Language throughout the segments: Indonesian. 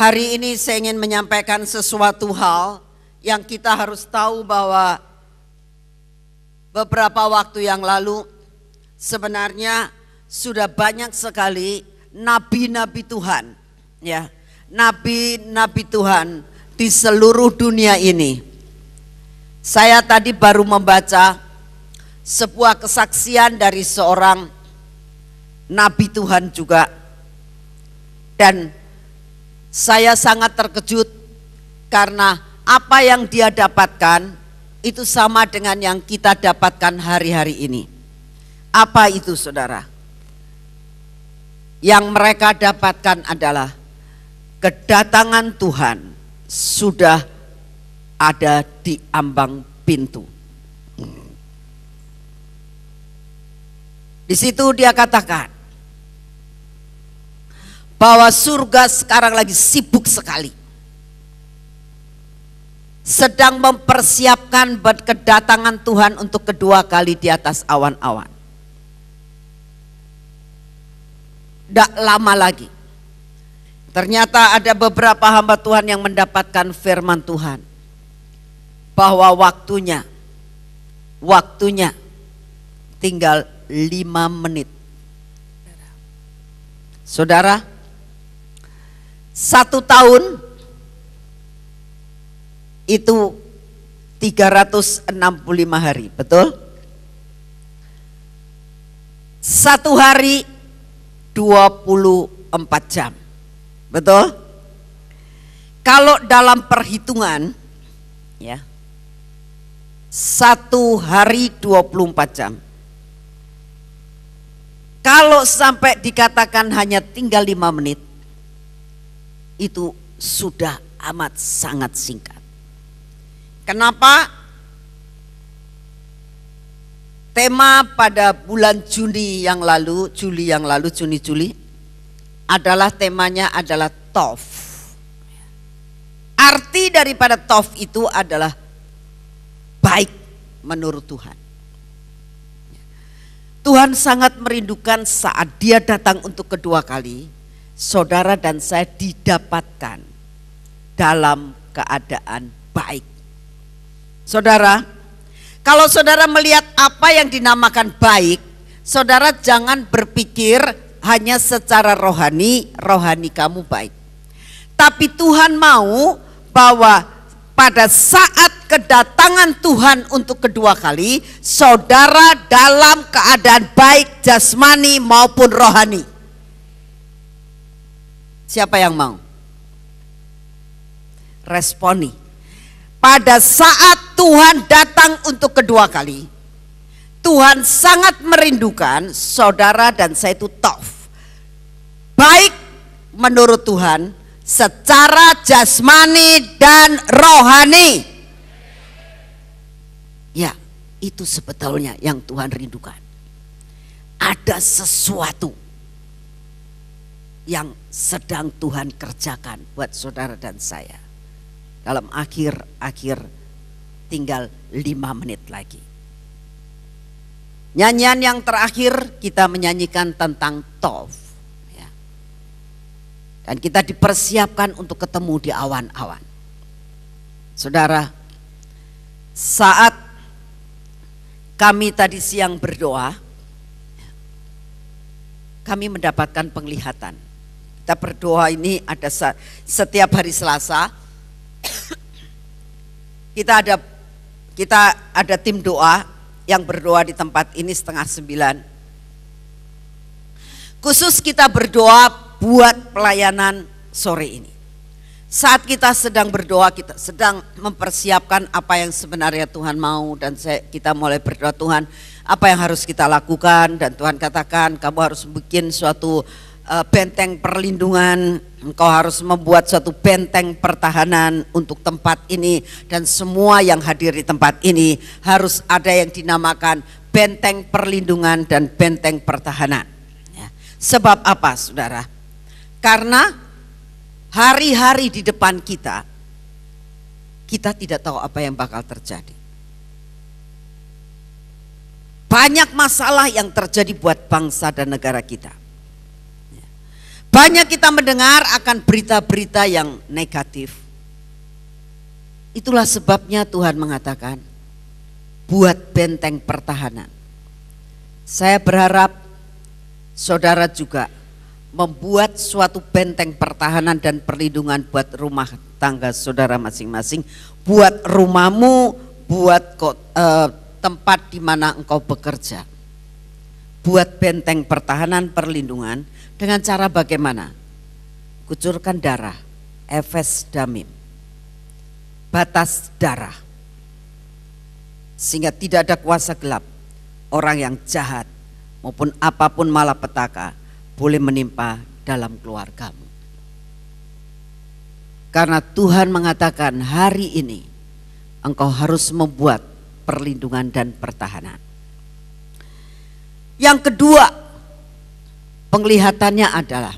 Hari ini saya ingin menyampaikan sesuatu hal yang kita harus tahu bahwa beberapa waktu yang lalu sebenarnya sudah banyak sekali nabi-nabi Tuhan ya nabi-nabi Tuhan di seluruh dunia ini saya tadi baru membaca sebuah kesaksian dari seorang nabi Tuhan juga dan saya sangat terkejut karena apa yang dia dapatkan itu sama dengan yang kita dapatkan hari-hari ini. Apa itu saudara? Yang mereka dapatkan adalah kedatangan Tuhan sudah ada di ambang pintu. Di situ dia katakan, bahwa surga sekarang lagi sibuk sekali. Sedang mempersiapkan kedatangan Tuhan untuk kedua kali di atas awan-awan. Tidak lama lagi. Ternyata ada beberapa hamba Tuhan yang mendapatkan firman Tuhan. Bahwa waktunya, waktunya tinggal lima menit. Saudara, satu tahun itu 365 hari, betul? Satu hari 24 jam, betul? Kalau dalam perhitungan, ya, satu hari 24 jam. Kalau sampai dikatakan hanya tinggal lima menit, itu sudah amat sangat singkat. Kenapa? Tema pada bulan Juni yang lalu, Juli yang lalu, Juni Juli adalah temanya adalah tof. Arti daripada tof itu adalah baik menurut Tuhan. Tuhan sangat merindukan saat dia datang untuk kedua kali, saudara dan saya didapatkan dalam keadaan baik. Saudara, kalau saudara melihat apa yang dinamakan baik, saudara jangan berpikir hanya secara rohani, rohani kamu baik. Tapi Tuhan mau bahwa pada saat kedatangan Tuhan untuk kedua kali, saudara dalam keadaan baik jasmani maupun rohani. Siapa yang mau? Responi. Pada saat Tuhan datang untuk kedua kali, Tuhan sangat merindukan saudara dan saya itu tof. Baik menurut Tuhan secara jasmani dan rohani. Ya, itu sebetulnya yang Tuhan rindukan. Ada sesuatu yang sedang Tuhan kerjakan buat saudara dan saya. Dalam akhir-akhir tinggal lima menit lagi. Nyanyian yang terakhir kita menyanyikan tentang Tov. Ya. Dan kita dipersiapkan untuk ketemu di awan-awan. Saudara, saat kami tadi siang berdoa, kami mendapatkan penglihatan kita berdoa ini ada setiap hari Selasa kita ada kita ada tim doa yang berdoa di tempat ini setengah sembilan. Khusus kita berdoa buat pelayanan sore ini. Saat kita sedang berdoa, kita sedang mempersiapkan apa yang sebenarnya Tuhan mau dan saya, kita mulai berdoa Tuhan, apa yang harus kita lakukan dan Tuhan katakan kamu harus bikin suatu Eh, benteng perlindungan, engkau harus membuat suatu benteng pertahanan untuk tempat ini dan semua yang hadir di tempat ini harus ada yang dinamakan benteng perlindungan dan benteng pertahanan. Ya. Sebab apa, saudara? Karena hari-hari di depan kita, kita tidak tahu apa yang bakal terjadi. Banyak masalah yang terjadi buat bangsa dan negara kita. Banyak kita mendengar akan berita-berita yang negatif. Itulah sebabnya Tuhan mengatakan, buat benteng pertahanan. Saya berharap saudara juga membuat suatu benteng pertahanan dan perlindungan buat rumah tangga saudara masing-masing, buat rumahmu, buat eh, tempat di mana engkau bekerja. Buat benteng pertahanan perlindungan dengan cara bagaimana? Kucurkan darah, efes damim, batas darah. Sehingga tidak ada kuasa gelap, orang yang jahat maupun apapun malapetaka boleh menimpa dalam keluargamu. Karena Tuhan mengatakan hari ini engkau harus membuat perlindungan dan pertahanan. Yang kedua, penglihatannya adalah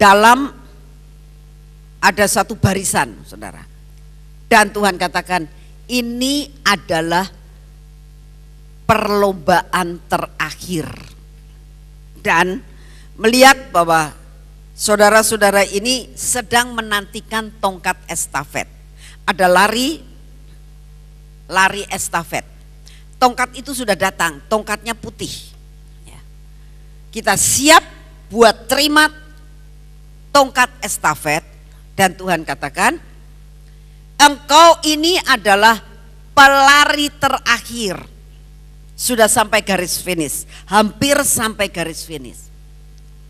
dalam ada satu barisan, saudara. Dan Tuhan katakan, ini adalah perlombaan terakhir. Dan melihat bahwa saudara-saudara ini sedang menantikan tongkat estafet. Ada lari, lari estafet. Tongkat itu sudah datang, tongkatnya putih kita siap buat terima tongkat estafet dan Tuhan katakan engkau ini adalah pelari terakhir sudah sampai garis finish hampir sampai garis finish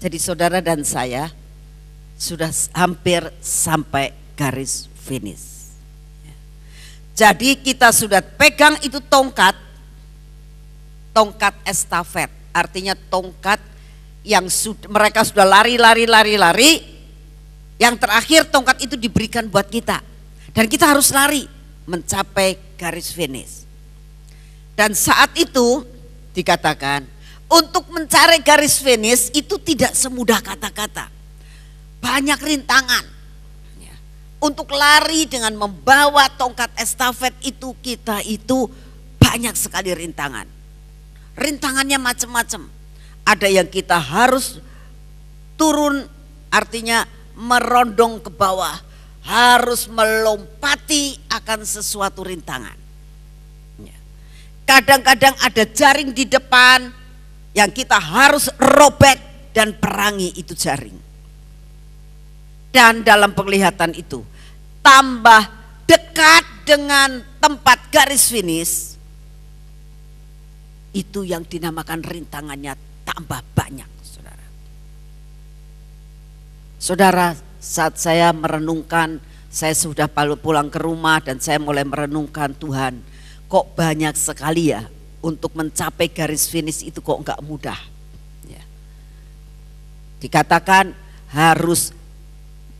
jadi saudara dan saya sudah hampir sampai garis finish jadi kita sudah pegang itu tongkat tongkat estafet artinya tongkat yang sud mereka sudah lari lari lari lari yang terakhir tongkat itu diberikan buat kita dan kita harus lari mencapai garis finish dan saat itu dikatakan untuk mencari garis finish itu tidak semudah kata-kata banyak rintangan ya. untuk lari dengan membawa tongkat estafet itu kita itu banyak sekali rintangan rintangannya macam-macam ada yang kita harus turun artinya merondong ke bawah, harus melompati akan sesuatu rintangan. Ya. Kadang-kadang ada jaring di depan yang kita harus robek dan perangi itu jaring. Dan dalam penglihatan itu tambah dekat dengan tempat garis finish itu yang dinamakan rintangannya tambah banyak saudara saudara saat saya merenungkan saya sudah pulang ke rumah dan saya mulai merenungkan Tuhan kok banyak sekali ya untuk mencapai garis finish itu kok nggak mudah ya. dikatakan harus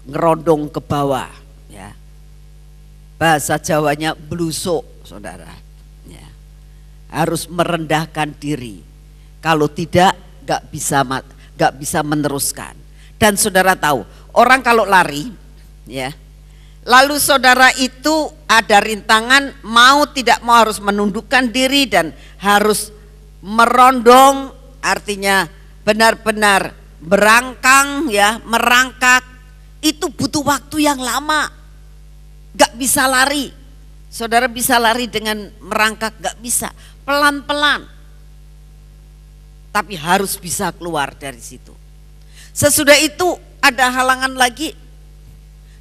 ngerondong ke bawah ya bahasa Jawanya blusuk saudara ya. harus merendahkan diri kalau tidak, nggak bisa nggak bisa meneruskan. Dan saudara tahu, orang kalau lari, ya, lalu saudara itu ada rintangan, mau tidak mau harus menundukkan diri dan harus merondong, artinya benar-benar berangkang, ya, merangkak. Itu butuh waktu yang lama, Gak bisa lari. Saudara bisa lari dengan merangkak, gak bisa. Pelan-pelan, tapi harus bisa keluar dari situ. Sesudah itu ada halangan lagi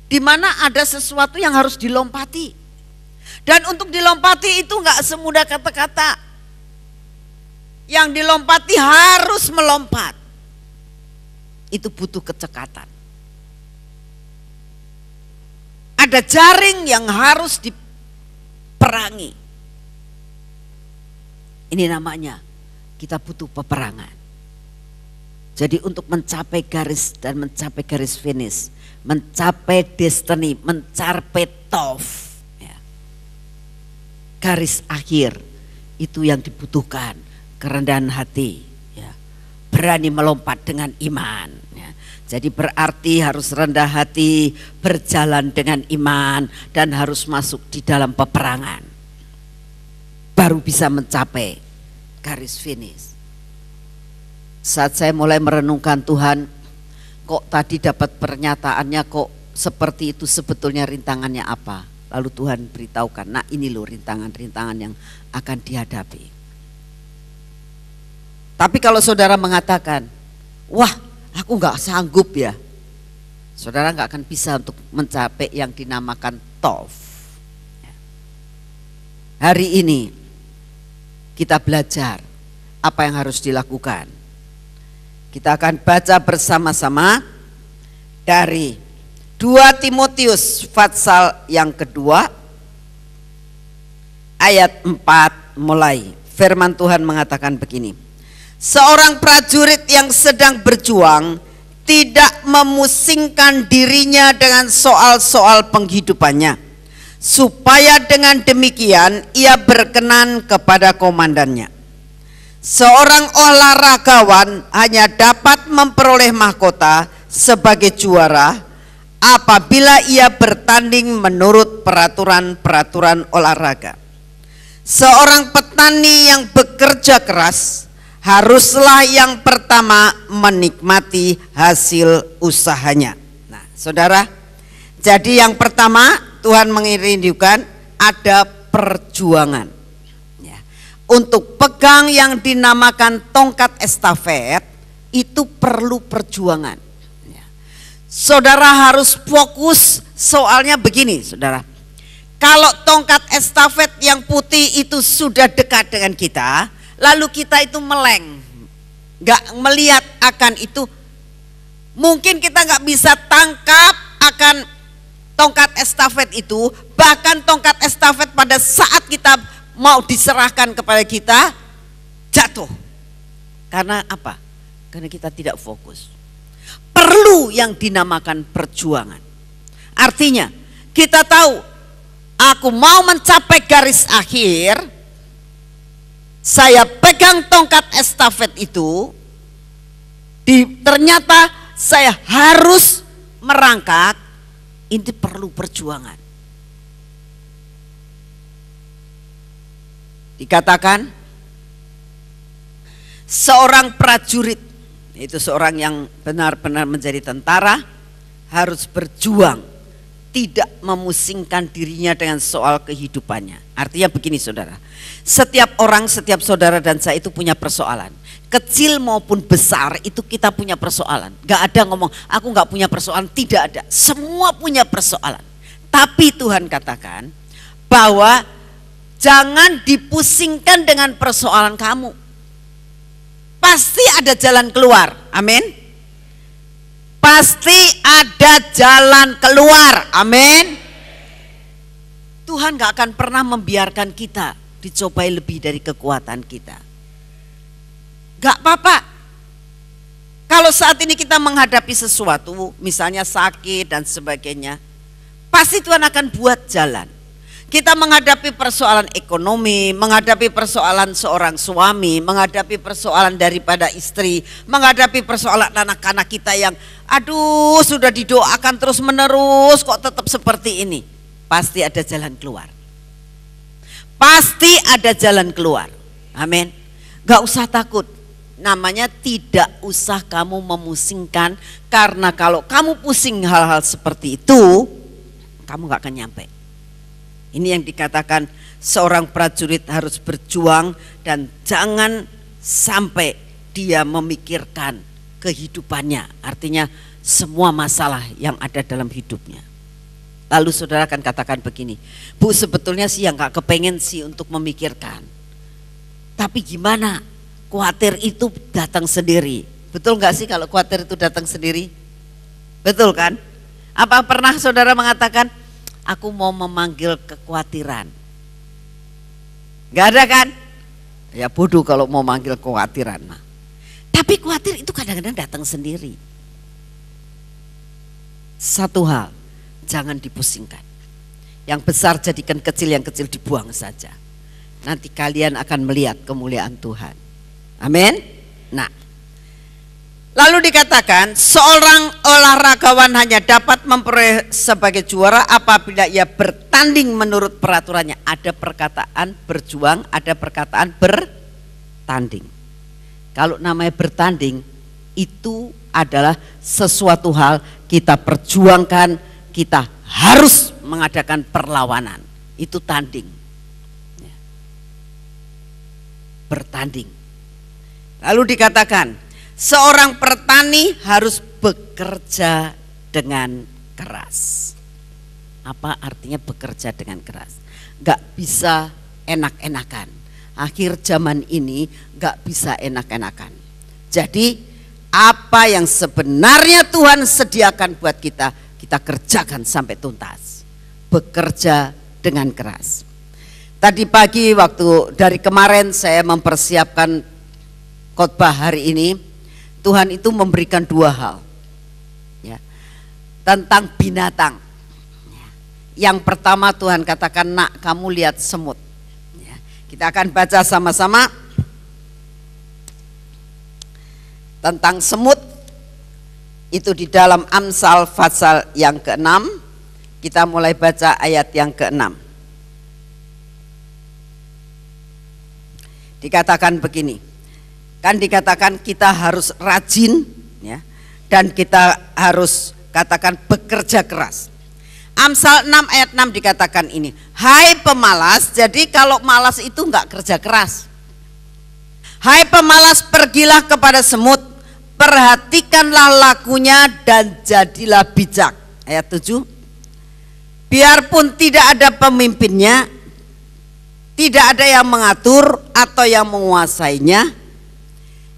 di mana ada sesuatu yang harus dilompati. Dan untuk dilompati itu nggak semudah kata-kata. Yang dilompati harus melompat. Itu butuh kecekatan. Ada jaring yang harus diperangi. Ini namanya kita butuh peperangan. Jadi untuk mencapai garis dan mencapai garis finish, mencapai destiny, mencapai tof, ya. garis akhir itu yang dibutuhkan kerendahan hati, ya. berani melompat dengan iman. Ya. Jadi berarti harus rendah hati, berjalan dengan iman dan harus masuk di dalam peperangan, baru bisa mencapai garis finish. Saat saya mulai merenungkan Tuhan, kok tadi dapat pernyataannya kok seperti itu sebetulnya rintangannya apa? Lalu Tuhan beritahukan, nah ini loh rintangan-rintangan yang akan dihadapi. Tapi kalau saudara mengatakan, wah aku nggak sanggup ya, saudara nggak akan bisa untuk mencapai yang dinamakan tof. Hari ini kita belajar apa yang harus dilakukan. Kita akan baca bersama-sama dari 2 Timotius Fatsal yang kedua ayat 4 mulai. Firman Tuhan mengatakan begini. Seorang prajurit yang sedang berjuang tidak memusingkan dirinya dengan soal-soal penghidupannya supaya dengan demikian ia berkenan kepada komandannya. Seorang olahragawan hanya dapat memperoleh mahkota sebagai juara apabila ia bertanding menurut peraturan-peraturan olahraga. Seorang petani yang bekerja keras haruslah yang pertama menikmati hasil usahanya. Nah, saudara, jadi yang pertama Tuhan mengirindukan ada perjuangan. Ya. Untuk pegang yang dinamakan tongkat estafet itu perlu perjuangan. Ya. Saudara harus fokus soalnya begini, saudara. Kalau tongkat estafet yang putih itu sudah dekat dengan kita, lalu kita itu meleng, nggak melihat akan itu, mungkin kita nggak bisa tangkap akan tongkat estafet itu, bahkan tongkat estafet pada saat kita mau diserahkan kepada kita jatuh. Karena apa? Karena kita tidak fokus. Perlu yang dinamakan perjuangan. Artinya, kita tahu aku mau mencapai garis akhir, saya pegang tongkat estafet itu, di, ternyata saya harus merangkak ini perlu perjuangan. Dikatakan seorang prajurit itu seorang yang benar-benar menjadi tentara harus berjuang tidak memusingkan dirinya dengan soal kehidupannya. Artinya begini saudara, setiap orang, setiap saudara dan saya itu punya persoalan kecil maupun besar itu kita punya persoalan. Gak ada ngomong, aku gak punya persoalan, tidak ada. Semua punya persoalan. Tapi Tuhan katakan bahwa jangan dipusingkan dengan persoalan kamu. Pasti ada jalan keluar, amin. Pasti ada jalan keluar, amin. Tuhan gak akan pernah membiarkan kita dicobai lebih dari kekuatan kita. Gak apa-apa. Kalau saat ini kita menghadapi sesuatu, misalnya sakit dan sebagainya, pasti Tuhan akan buat jalan. Kita menghadapi persoalan ekonomi, menghadapi persoalan seorang suami, menghadapi persoalan daripada istri, menghadapi persoalan anak-anak kita yang aduh sudah didoakan terus menerus kok tetap seperti ini. Pasti ada jalan keluar. Pasti ada jalan keluar. Amin. Gak usah takut namanya tidak usah kamu memusingkan karena kalau kamu pusing hal-hal seperti itu kamu gak akan nyampe ini yang dikatakan seorang prajurit harus berjuang dan jangan sampai dia memikirkan kehidupannya artinya semua masalah yang ada dalam hidupnya lalu saudara akan katakan begini bu sebetulnya sih yang gak kepengen sih untuk memikirkan tapi gimana khawatir itu datang sendiri. Betul nggak sih kalau khawatir itu datang sendiri? Betul kan? Apa pernah saudara mengatakan, aku mau memanggil kekhawatiran? Gak ada kan? Ya bodoh kalau mau manggil kekhawatiran mah. Tapi khawatir itu kadang-kadang datang sendiri. Satu hal, jangan dipusingkan. Yang besar jadikan kecil, yang kecil dibuang saja. Nanti kalian akan melihat kemuliaan Tuhan. Amin. Nah, lalu dikatakan seorang olahragawan hanya dapat memperoleh sebagai juara apabila ia bertanding menurut peraturannya. Ada perkataan berjuang, ada perkataan bertanding. Kalau namanya bertanding itu adalah sesuatu hal kita perjuangkan, kita harus mengadakan perlawanan. Itu tanding. Ya. Bertanding Lalu dikatakan, seorang petani harus bekerja dengan keras. Apa artinya bekerja dengan keras? Gak bisa enak-enakan. Akhir zaman ini gak bisa enak-enakan. Jadi apa yang sebenarnya Tuhan sediakan buat kita, kita kerjakan sampai tuntas. Bekerja dengan keras. Tadi pagi waktu dari kemarin saya mempersiapkan khotbah hari ini, Tuhan itu memberikan dua hal. Ya. Tentang binatang. Yang pertama Tuhan katakan, "Nak, kamu lihat semut." Ya. Kita akan baca sama-sama tentang semut itu di dalam Amsal pasal yang ke-6 Kita mulai baca ayat yang ke-6 Dikatakan begini, Kan dikatakan kita harus rajin ya dan kita harus katakan bekerja keras. Amsal 6 ayat 6 dikatakan ini, hai pemalas, jadi kalau malas itu enggak kerja keras. Hai pemalas, pergilah kepada semut, perhatikanlah lakunya dan jadilah bijak. Ayat 7. Biarpun tidak ada pemimpinnya, tidak ada yang mengatur atau yang menguasainya,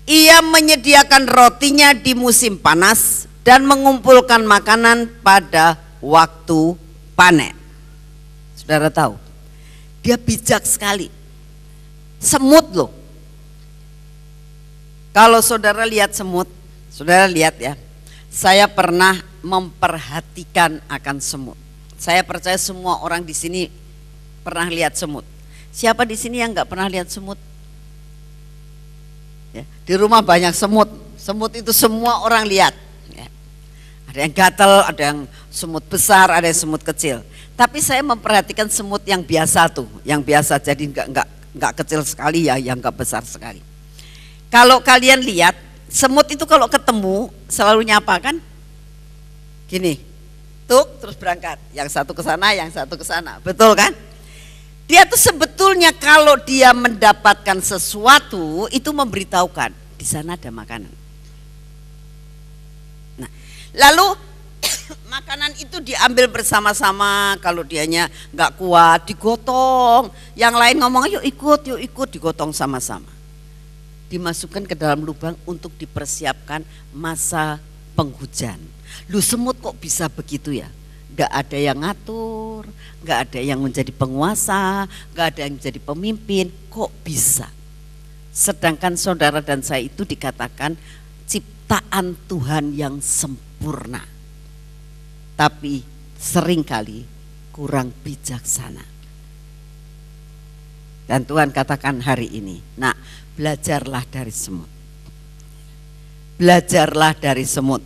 ia menyediakan rotinya di musim panas dan mengumpulkan makanan pada waktu panen. Saudara tahu, dia bijak sekali. Semut loh. Kalau saudara lihat semut, saudara lihat ya. Saya pernah memperhatikan akan semut. Saya percaya semua orang di sini pernah lihat semut. Siapa di sini yang nggak pernah lihat semut? Ya, di rumah banyak semut. Semut itu semua orang lihat. Ya. Ada yang gatel, ada yang semut besar, ada yang semut kecil. Tapi saya memperhatikan semut yang biasa tuh, yang biasa jadi nggak nggak nggak kecil sekali ya, yang nggak besar sekali. Kalau kalian lihat semut itu kalau ketemu selalu nyapa kan? Gini, tuk terus berangkat. Yang satu ke sana, yang satu ke sana. Betul kan? Dia tuh sebetulnya kalau dia mendapatkan sesuatu itu memberitahukan di sana ada makanan. Nah, lalu makanan itu diambil bersama-sama kalau dianya nggak kuat digotong. Yang lain ngomong yuk ikut, yuk ikut digotong sama-sama. Dimasukkan ke dalam lubang untuk dipersiapkan masa penghujan. Lu semut kok bisa begitu ya? nggak ada yang ngatur, nggak ada yang menjadi penguasa, nggak ada yang menjadi pemimpin, kok bisa? Sedangkan saudara dan saya itu dikatakan ciptaan Tuhan yang sempurna, tapi seringkali kurang bijaksana. Dan Tuhan katakan hari ini, nak belajarlah dari semut. Belajarlah dari semut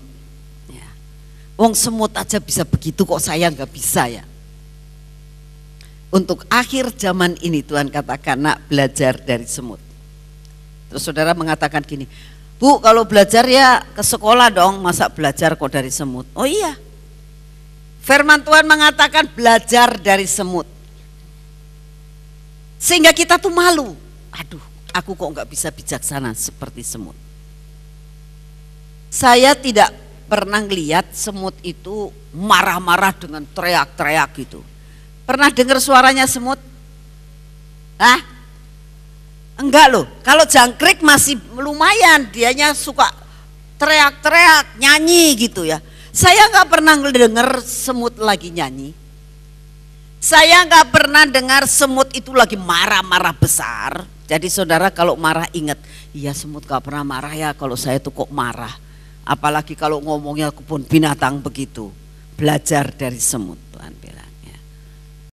Wong semut aja bisa begitu kok saya nggak bisa ya. Untuk akhir zaman ini Tuhan katakan nak belajar dari semut. Terus saudara mengatakan gini, Bu kalau belajar ya ke sekolah dong, masa belajar kok dari semut? Oh iya, Firman Tuhan mengatakan belajar dari semut. Sehingga kita tuh malu. Aduh, aku kok nggak bisa bijaksana seperti semut. Saya tidak pernah lihat semut itu marah-marah dengan teriak-teriak gitu? Pernah dengar suaranya semut? Hah? Enggak loh. Kalau jangkrik masih lumayan, dianya suka teriak-teriak, nyanyi gitu ya. Saya nggak pernah dengar semut lagi nyanyi. Saya nggak pernah dengar semut itu lagi marah-marah besar. Jadi saudara kalau marah ingat, iya semut gak pernah marah ya kalau saya tuh kok marah Apalagi kalau ngomongnya kebun binatang begitu. Belajar dari semut Tuhan bilang.